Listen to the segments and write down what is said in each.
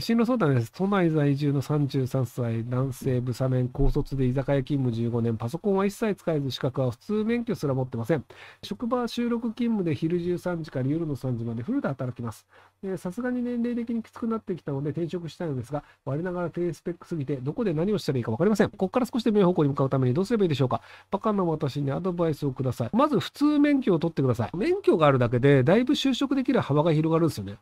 進路相談です。都内在住の33歳、男性、ブサメン、高卒で居酒屋勤務15年、パソコンは一切使えず資格は普通免許すら持ってません。職場は収録勤務で昼13時から夜の3時までフルで働きます。さすがに年齢的にきつくなってきたので転職したいのですが、我ながら低スペックすぎて、どこで何をしたらいいかわかりません。ここから少しでも方向に向かうためにどうすればいいでしょうか。バカな私にアドバイスをください。まず普通免許を取ってください。免許があるだけで、だいぶ就職できる幅が広がるんですよね。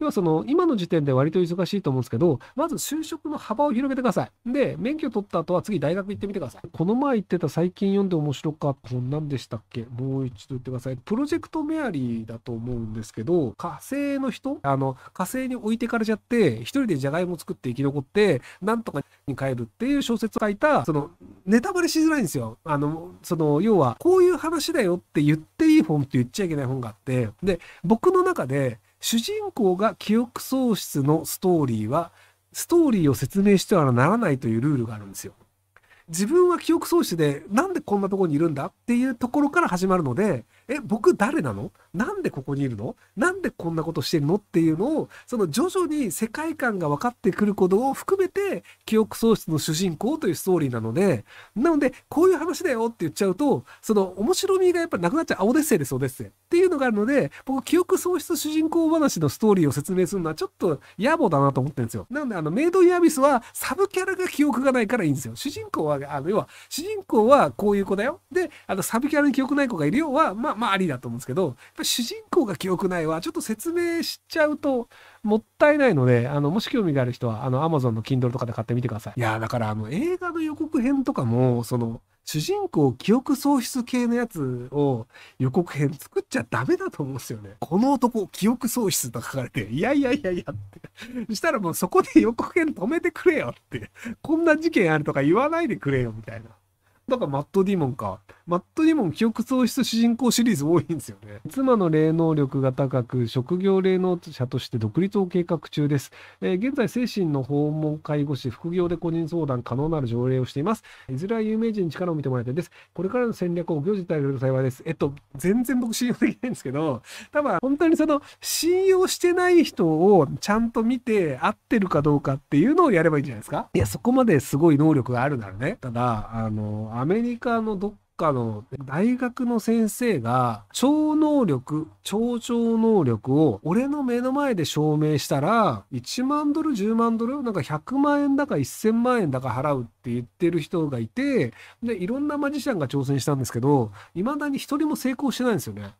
要はその、今の時点で割と忙しいと思うんですけど、まず就職の幅を広げてください。で、免許取った後は次大学行ってみてください。この前言ってた最近読んで面白かった、何でしたっけもう一度言ってください。プロジェクトメアリーだと思うんですけど、火星の人あの、火星に置いてかれちゃって、一人でじゃがいも作って生き残って、なんとかに帰るっていう小説を書いた、その、ネタバレしづらいんですよ。あの、その、要は、こういう話だよって言っていい本って言っちゃいけない本があって、で、僕の中で、主人公が記憶喪失のストーリーは、ストーリーを説明してはならないというルールがあるんですよ。自分は記憶喪失で、なんでこんなとこにいるんだっていうところから始まるので、え、僕誰なのなんでここにいるのなんでこんなことしてるのっていうのを、その徐々に世界観が分かってくることを含めて、記憶喪失の主人公というストーリーなので、なので、こういう話だよって言っちゃうと、その面白みがやっぱなくなっちゃう。あ、オデッセイです、オデッセイ。っていうのがあるので、僕、記憶喪失主人公話のストーリーを説明するのはちょっと野暮だなと思ってるんですよ。なので、あの、メイド・イ・アビスはサブキャラが記憶がないからいいんですよ。主人公はは、あの、要は、主人公はこういう子だよ。で、あの、サブキャラに記憶ない子がいるよは、まあ、まあ、ありだと思うんですけど、やっぱ主人公が記憶ないは、ちょっと説明しちゃうと、もったいないので、あの、もし興味がある人は、あの、Amazon の Kindle とかで買ってみてください。いや、だから、あの、映画の予告編とかも、その、主人公記憶喪失系のやつを予告編作っちゃダメだと思うんですよね。この男、記憶喪失と書かれて、いやいやいやいやって。したらもうそこで予告編止めてくれよって。こんな事件あるとか言わないでくれよみたいな。だからマットディモンか。マットディモン記憶喪失主人公シリーズ多いんですよね。妻の霊能力が高く、職業霊能者として独立を計画中です。えー、現在、精神の訪問介護士、副業で個人相談可能なる条例をしています。いずれは有名人に力を見てもらいたいです。これからの戦略を行事いたると幸いです。えっと、全然僕信用できないんですけど、多分本当にその信用してない人をちゃんと見て合ってるかどうかっていうのをやればいいんじゃないですかいや、そこまですごい能力があるならね。ただ、あの、アメリカのどっかの大学の先生が超能力、超超能力を俺の目の前で証明したら1万ドル、10万ドル、なんか100万円だか1000万円だか払うって言ってる人がいて、で、いろんなマジシャンが挑戦したんですけど、未だに1人も成功してないんですよね。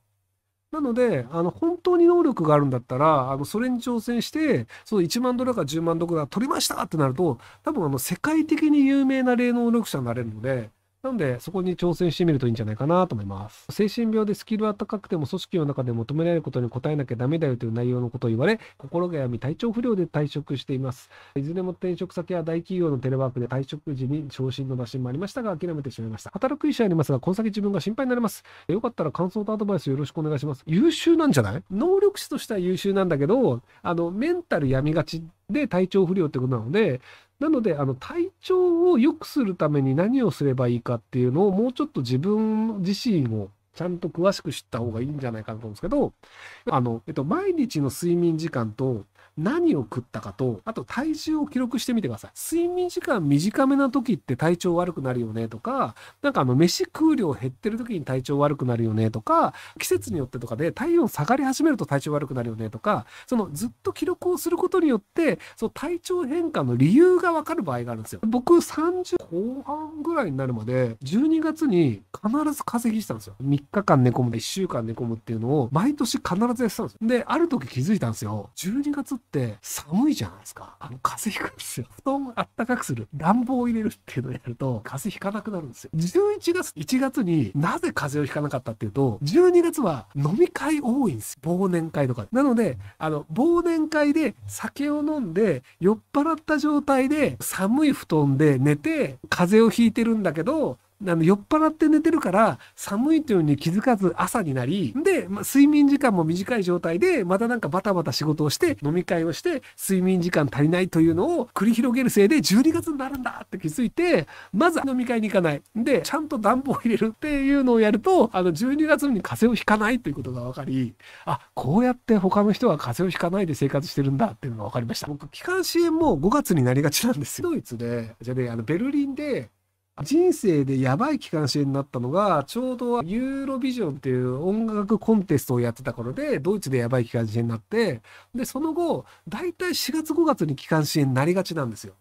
なので、あの、本当に能力があるんだったら、あの、それに挑戦して、その1万ドルか10万ドルが取りましたってなると、多分あの、世界的に有名な霊能力者になれるので、なので、そこに挑戦してみるといいんじゃないかなと思います。精神病でスキルは高くても組織の中で求められることに応えなきゃダメだよという内容のことを言われ、心が病み体調不良で退職しています。いずれも転職先や大企業のテレワークで退職時に昇進の打診もありましたが、諦めてしまいました。働く医者ありますが、この先自分が心配になります。よかったら感想とアドバイスよろしくお願いします。優秀なんじゃない能力士としては優秀なんだけど、あの、メンタル病みがちで体調不良ってことなので、なので、あの、体調を良くするために何をすればいいかっていうのを、もうちょっと自分自身をちゃんと詳しく知った方がいいんじゃないかなと思うんですけど、あの、えっと、毎日の睡眠時間と、何を食ったかと、あと体重を記録してみてください。睡眠時間短めな時って体調悪くなるよねとか、なんかあの飯食う量減ってる時に体調悪くなるよねとか、季節によってとかで体温下がり始めると体調悪くなるよねとか、そのずっと記録をすることによって、その体調変化の理由がわかる場合があるんですよ。僕30後半ぐらいになるまで、12月に必ず稼ぎしたんですよ。3日間寝込む、1週間寝込むっていうのを毎年必ずやってたんですよ。で、ある時気づいたんですよ。12月って寒いじゃないですか。あの、風邪ひくんですよ。布団あったかくする。暖房を入れるっていうのをやると、風邪ひかなくなるんですよ。11月、1月になぜ風邪をひかなかったっていうと、12月は飲み会多いんですよ。忘年会とか。なので、あの、忘年会で酒を飲んで、酔っ払った状態で、寒い布団で寝て、風邪をひいてるんだけど、あの酔っ払って寝てるから寒いというのに気づかず朝になりで、まあ、睡眠時間も短い状態でまたなんかバタバタ仕事をして飲み会をして睡眠時間足りないというのを繰り広げるせいで12月になるんだって気づいてまず飲み会に行かないでちゃんと暖房を入れるっていうのをやるとあの12月に風邪をひかないということが分かりあこうやって他の人は風邪をひかないで生活してるんだっていうのが分かりました僕気管支炎も5月になりがちなんですよドイツでじゃねあのベルリンで人生でやばい機関士になったのが、ちょうどユーロビジョンっていう音楽コンテストをやってた頃で、ドイツでやばい機関士になって、で、その後、だいたい4月5月に機関士になりがちなんですよ。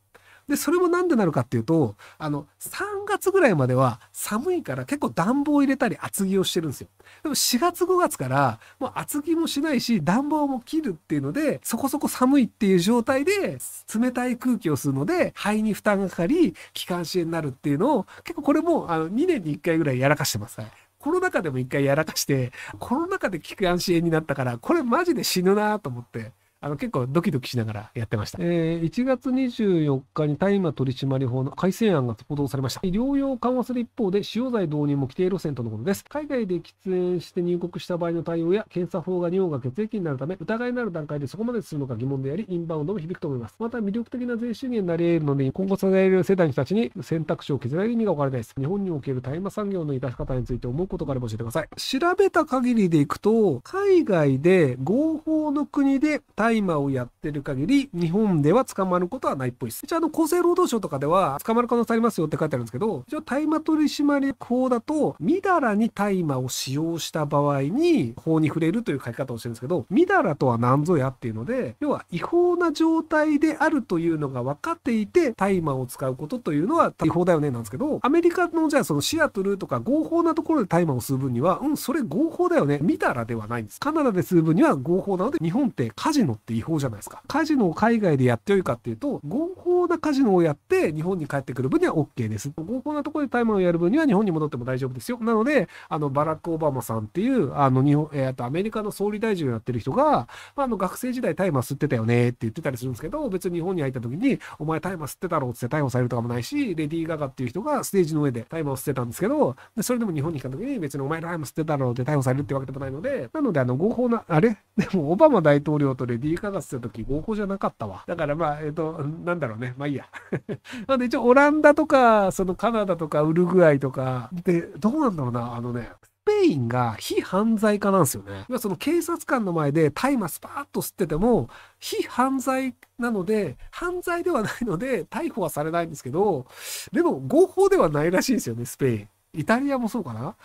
で、それもなんでなるかっていうと、あの、3月ぐらいまでは寒いから結構暖房入れたり厚着をしてるんですよ。でも4月5月からもう厚着もしないし、暖房も切るっていうので、そこそこ寒いっていう状態で冷たい空気を吸うので、肺に負担がかかり、気管支炎になるっていうのを、結構これもあの2年に1回ぐらいやらかしてます。はいコロナ禍でも一回やらかして、コロナ禍で気管支炎になったから、これマジで死ぬなと思って。あの結構ドキドキしながらやってました。えー、1月24日に大麻取締法の改正案が報道されました。療養緩和する一方で使用剤導入も規定路線とのことです。海外で喫煙して入国した場合の対応や検査法が尿が血液になるため疑いのある段階でそこまでするのか疑問であり、インバウンドも響くと思います。また魅力的な税収源になり得るので、今後支えれる世代の人たちに選択肢を削られる意味が分からないです。日本における大麻産業の致し方について思うことがあれば教えてください。調べた限りでいくと、海外で合法の国で大大麻をやってる限り、日本では捕まることはないっぽいです。一応あの、厚生労働省とかでは、捕まる可能性ありますよって書いてあるんですけど、一応大麻取締法だと、みだらに大麻を使用した場合に、法に触れるという書き方をしてるんですけど、みだらとは何ぞやっていうので、要は違法な状態であるというのが分かっていて、大麻を使うことというのは違法だよねなんですけど、アメリカのじゃあそのシアトルとか合法なところで大麻を吸う分には、うん、それ合法だよね。みだらではないんです。カナダで吸う分には合法なので、日本ってカジノって違法じゃないですか。カジノを海外でやってよいかっていうと、合法なカジノをやって日本に帰ってくる分には OK です。合法なところでタイマーをやる分には日本に戻っても大丈夫ですよ。なので、あの、バラック・オバマさんっていう、あの、日本、えっ、ー、と、アメリカの総理大臣をやってる人が、まあ、あの、学生時代タイマー吸ってたよねって言ってたりするんですけど、別に日本に入った時に、お前タイマー吸ってたろうって逮捕されるとかもないし、レディー・ガガっていう人がステージの上でタイマーを吸ってたんですけど、でそれでも日本に来た時に別にお前タイマー吸ってたろうって逮捕されるってわけでもないので、なので、あの、合法な、あれ でも、オバマ大統領とレディで、家からした時合法じゃなかったわ。だからまあ、えっ、ー、と、なんだろうね。まあいいや。なんで一応オランダとか、そのカナダとかウルグアイとか、で、どうなんだろうな、あのね。スペインが非犯罪化なんですよね。その警察官の前で大麻スパーッと吸ってても、非犯罪なので、犯罪ではないので、逮捕はされないんですけど、でも合法ではないらしいんですよね、スペイン。イタリアもそうかな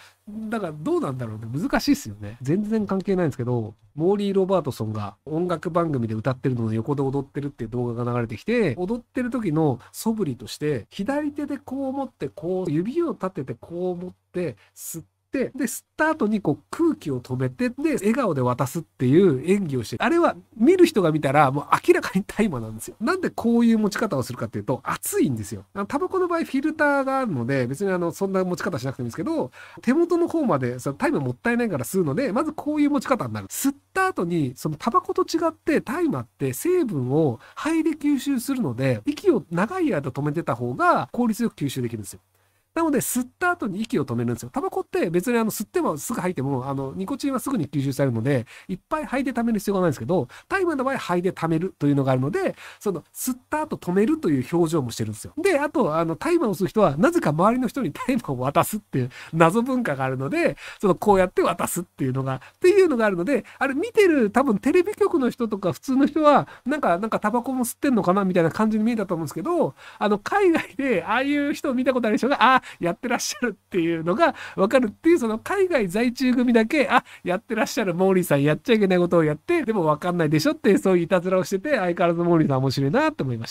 だからどうなんだろうね。難しいっすよね。全然関係ないんですけど、モーリー・ロバートソンが音楽番組で歌ってるのを横で踊ってるっていう動画が流れてきて、踊ってる時の素振りとして、左手でこう持って、こう、指を立ててこう持って、吸っ、で、吸った後にこう空気を止めて、で、笑顔で渡すっていう演技をして、あれは見る人が見たらもう明らかに大麻なんですよ。なんでこういう持ち方をするかっていうと、熱いんですよ。タバコの場合フィルターがあるので、別にあの、そんな持ち方しなくてもいいんですけど、手元の方まで、そのタイマーもったいないから吸うので、まずこういう持ち方になる。吸った後に、そのタバコと違って大麻って成分を肺で吸収するので、息を長い間止めてた方が効率よく吸収できるんですよ。なので、吸った後に息を止めるんですよ。タバコって別にあの吸ってもすぐ吐いても、あの、ニコチンはすぐに吸収されるので、いっぱい吐いて溜める必要がないんですけど、タイマーの場合吐いて溜めるというのがあるので、その、吸った後止めるという表情もしてるんですよ。で、あと、あの、タイマーをすう人は、なぜか周りの人にタイマーを渡すっていう謎文化があるので、その、こうやって渡すっていうのが、っていうのがあるので、あれ見てる多分テレビ局の人とか普通の人は、なんか、なんかタバコも吸ってんのかなみたいな感じに見えたと思うんですけど、あの、海外でああいう人を見たことある人が、ああ、やってらっしゃるっていうのが分かるっていうその海外在中組だけあやってらっしゃるモーリーさんやっちゃいけないことをやってでも分かんないでしょってそういういたずらをしてて相変わらずモーリーさん面白いなと思いました。